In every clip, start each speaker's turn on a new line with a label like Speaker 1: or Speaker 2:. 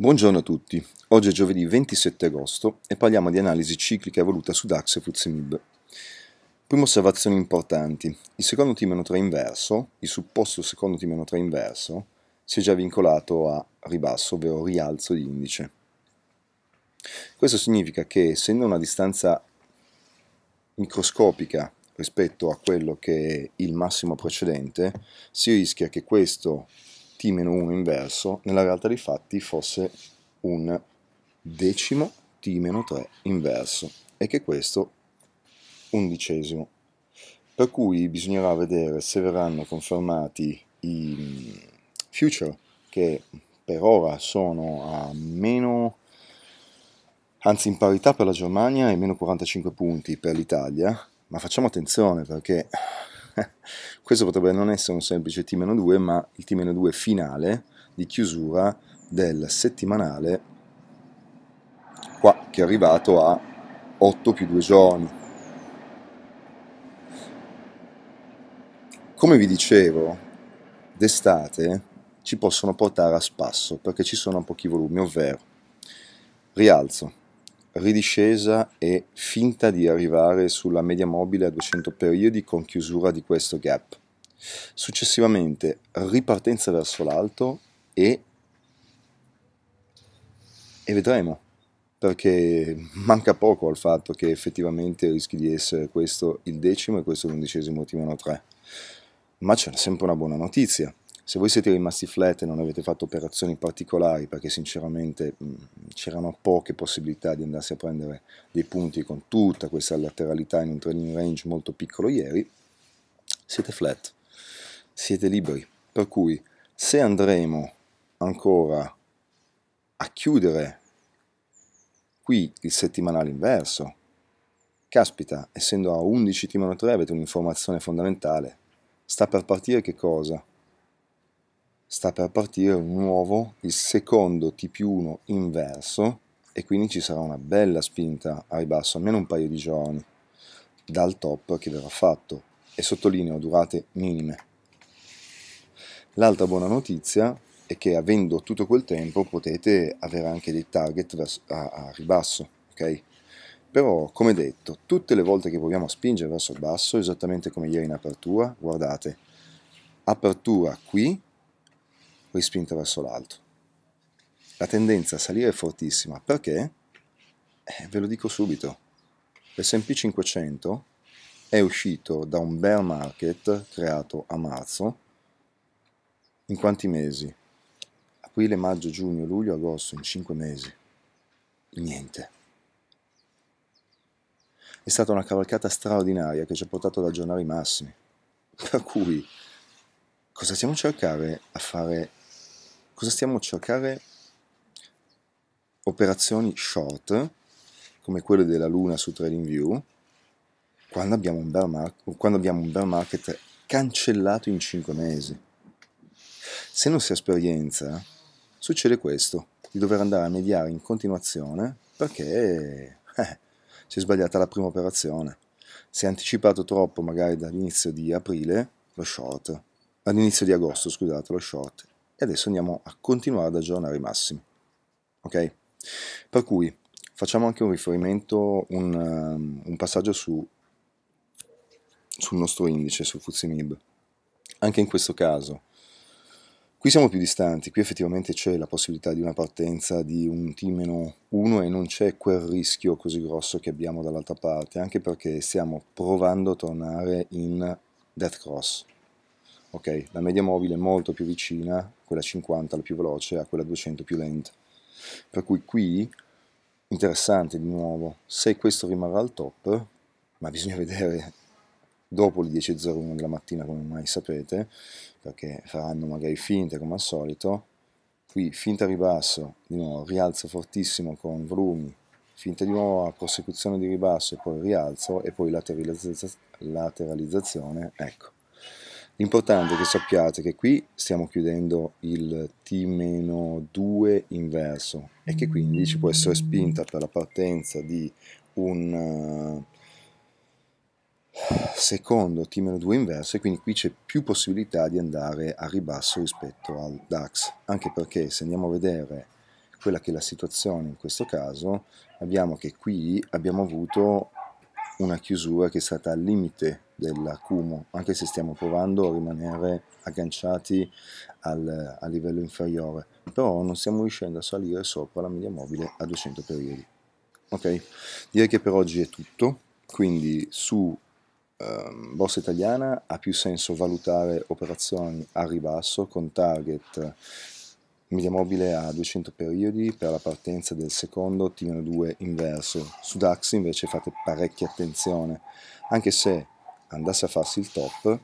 Speaker 1: Buongiorno a tutti, oggi è giovedì 27 agosto e parliamo di analisi ciclica evoluta su DAX e FTSE Prima osservazione importanti, il secondo T-3 inverso, il supposto secondo T-3 inverso, si è già vincolato a ribasso, ovvero rialzo di indice. Questo significa che essendo una distanza microscopica rispetto a quello che è il massimo precedente, si rischia che questo t-1 inverso nella realtà dei fatti fosse un decimo t-3 inverso e che questo undicesimo. Per cui bisognerà vedere se verranno confermati i mm, future che per ora sono a meno anzi in parità per la Germania e meno 45 punti per l'Italia, ma facciamo attenzione perché questo potrebbe non essere un semplice T-2, ma il T-2 finale di chiusura del settimanale qua che è arrivato a 8 più 2 giorni. Come vi dicevo, d'estate ci possono portare a spasso perché ci sono pochi volumi, ovvero rialzo, ridiscesa e finta di arrivare sulla media mobile a 200 periodi con chiusura di questo gap. Successivamente ripartenza verso l'alto e, e vedremo, perché manca poco al fatto che effettivamente rischi di essere questo il decimo e questo l'undicesimo Timano 3. Ma c'è sempre una buona notizia se voi siete rimasti flat e non avete fatto operazioni particolari, perché sinceramente mm, c'erano poche possibilità di andarsi a prendere dei punti con tutta questa lateralità in un trading range molto piccolo ieri, siete flat, siete liberi. Per cui se andremo ancora a chiudere qui il settimanale inverso, caspita, essendo a 11 timano 3 avete un'informazione fondamentale. Sta per partire che cosa? sta per partire un nuovo, il secondo TP1 inverso e quindi ci sarà una bella spinta a ribasso, almeno un paio di giorni, dal top che verrà fatto e sottolineo durate minime. L'altra buona notizia è che avendo tutto quel tempo potete avere anche dei target a, ribasso, ok? Però, come detto, tutte le volte che proviamo a spingere verso il basso, esattamente come ieri in apertura, guardate, apertura qui, rispinta verso l'alto. La tendenza a salire è fortissima, perché? Eh, ve lo dico subito, l'S&P 500 è uscito da un bear market creato a marzo, in quanti mesi? Aprile, maggio, giugno, luglio, agosto, in cinque mesi. Niente. È stata una cavalcata straordinaria che ci ha portato ad aggiornare i massimi. Per cui, cosa stiamo cercare a fare Cosa stiamo a cercare? Operazioni short, come quelle della Luna su TradingView, quando abbiamo un bear, mar- quando abbiamo un bear market cancellato in 5 mesi. Se non si ha esperienza, succede questo, di dover andare a mediare in continuazione perché eh, si è sbagliata la prima operazione. Si è anticipato troppo magari dall'inizio di aprile lo short, all'inizio di agosto scusate lo short e adesso andiamo a continuare ad aggiornare i massimi. Ok? Per cui facciamo anche un riferimento, un, um, un passaggio su, sul nostro indice, su Fuzimib. Anche in questo caso, qui siamo più distanti, qui effettivamente c'è la possibilità di una partenza di un T-1 e non c'è quel rischio così grosso che abbiamo dall'altra parte, anche perché stiamo provando a tornare in death cross. Ok, la media mobile è molto più vicina quella 50 la più veloce a quella 200 più lenta. Per cui qui, interessante di nuovo, se questo rimarrà al top, ma bisogna vedere dopo le 10.01 della mattina come mai sapete, perché faranno magari finte come al solito, qui finta ribasso, di nuovo rialzo fortissimo con volumi, finta di nuovo a prosecuzione di ribasso e poi rialzo e poi lateralizzazione, ecco. L'importante è che sappiate che qui stiamo chiudendo il T-2 inverso e che quindi ci può essere spinta per la partenza di un eh, secondo T-2 inverso e quindi qui c'è più possibilità di andare a ribasso rispetto al DAX, anche perché se andiamo a vedere quella che è la situazione in questo caso, abbiamo che qui abbiamo avuto una chiusura che è stata al limite dell'acumo, anche se stiamo provando a rimanere agganciati al, a livello inferiore, però non stiamo riuscendo a salire sopra la media mobile a 200 periodi. Ok, direi che per oggi è tutto, quindi su ehm, borsa italiana ha più senso valutare operazioni a ribasso con target media mobile a 200 periodi per la partenza del secondo T-2 inverso. Su DAX invece fate parecchia attenzione, anche se andasse a farsi il top,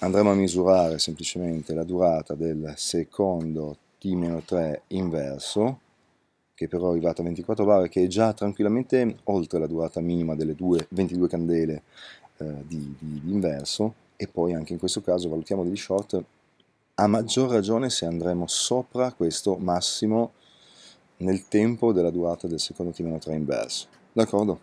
Speaker 1: andremo a misurare semplicemente la durata del secondo T-3 inverso, che però è arrivata a 24 bar, che è già tranquillamente oltre la durata minima delle due, 22 candele eh, di, di, di inverso, e poi anche in questo caso valutiamo degli short a maggior ragione se andremo sopra questo massimo nel tempo della durata del secondo T-3 inverso. D'accordo?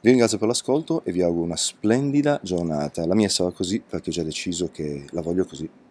Speaker 1: Vi ringrazio per l'ascolto e vi auguro una splendida giornata. La mia sarà così perché ho già deciso che la voglio così.